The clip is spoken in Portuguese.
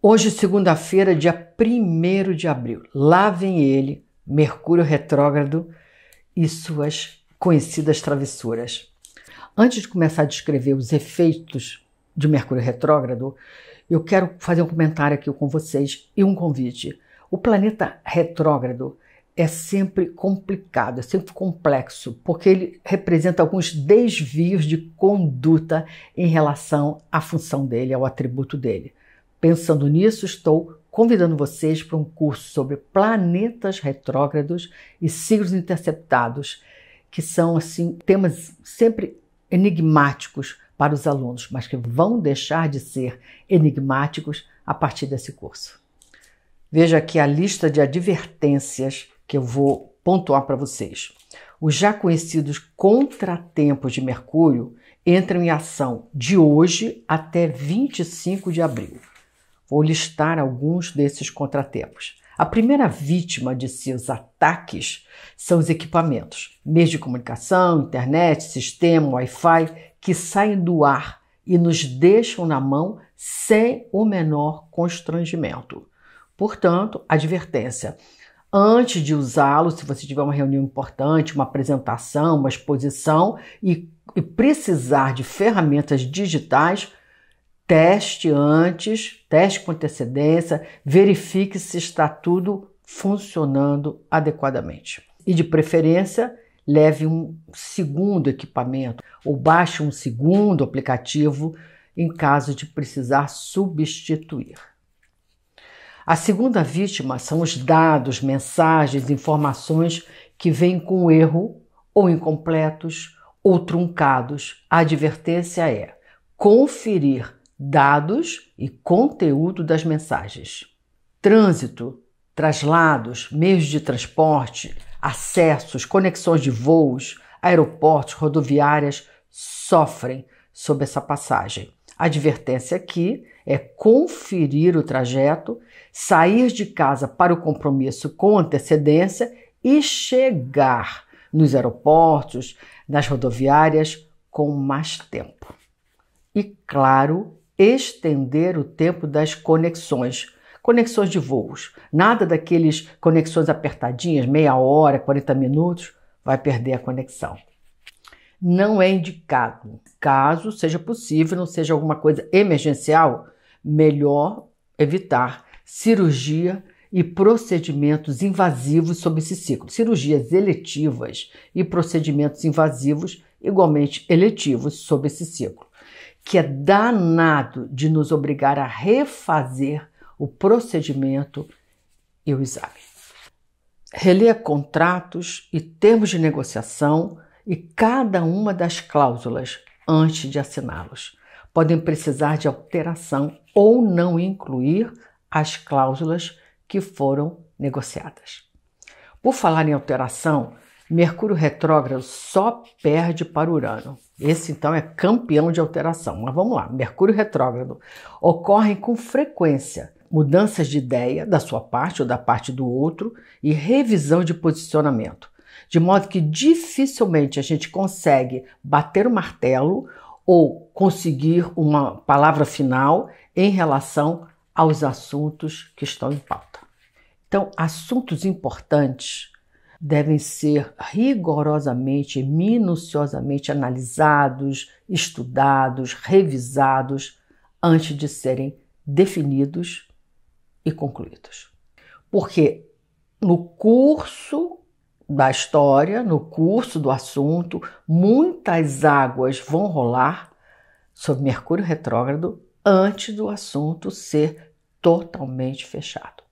Hoje, segunda-feira, dia 1 de abril. Lá vem ele, Mercúrio retrógrado e suas conhecidas travessuras. Antes de começar a descrever os efeitos de Mercúrio retrógrado, eu quero fazer um comentário aqui com vocês e um convite. O planeta retrógrado é sempre complicado, é sempre complexo, porque ele representa alguns desvios de conduta em relação à função dele, ao atributo dele. Pensando nisso, estou convidando vocês para um curso sobre planetas retrógrados e signos interceptados, que são assim temas sempre enigmáticos para os alunos, mas que vão deixar de ser enigmáticos a partir desse curso. Veja aqui a lista de advertências que eu vou pontuar para vocês. Os já conhecidos contratempos de Mercúrio entram em ação de hoje até 25 de abril. Vou listar alguns desses contratempos. A primeira vítima de seus ataques são os equipamentos, meios de comunicação, internet, sistema, Wi-Fi, que saem do ar e nos deixam na mão sem o menor constrangimento. Portanto, advertência: antes de usá-lo, se você tiver uma reunião importante, uma apresentação, uma exposição e, e precisar de ferramentas digitais, teste antes, teste com antecedência, verifique se está tudo funcionando adequadamente. E de preferência, leve um segundo equipamento ou baixe um segundo aplicativo em caso de precisar substituir. A segunda vítima são os dados, mensagens, informações que vêm com erro ou incompletos ou truncados. A advertência é conferir dados e conteúdo das mensagens. Trânsito, traslados, meios de transporte, acessos, conexões de voos, aeroportos, rodoviárias sofrem sob essa passagem. A advertência aqui é conferir o trajeto, sair de casa para o compromisso com antecedência e chegar nos aeroportos, nas rodoviárias com mais tempo. E claro, estender o tempo das conexões. Conexões de voos. Nada daqueles conexões apertadinhas, meia hora, 40 minutos, vai perder a conexão. Não é indicado. Caso seja possível, não seja alguma coisa emergencial, melhor evitar cirurgia e procedimentos invasivos sobre esse ciclo. Cirurgias eletivas e procedimentos invasivos igualmente eletivos sobre esse ciclo que é danado de nos obrigar a refazer o procedimento e o exame. Releia contratos e termos de negociação e cada uma das cláusulas antes de assiná-los. Podem precisar de alteração ou não incluir as cláusulas que foram negociadas. Por falar em alteração, Mercúrio retrógrado só perde para Urano. Esse então é campeão de alteração. Mas vamos lá, Mercúrio retrógrado ocorrem com frequência mudanças de ideia da sua parte ou da parte do outro e revisão de posicionamento, de modo que dificilmente a gente consegue bater o martelo ou conseguir uma palavra final em relação aos assuntos que estão em pauta. Então, assuntos importantes devem ser rigorosamente, minuciosamente analisados, estudados, revisados antes de serem definidos e concluídos. Porque no curso da história, no curso do assunto, muitas águas vão rolar sobre Mercúrio retrógrado antes do assunto ser totalmente fechado.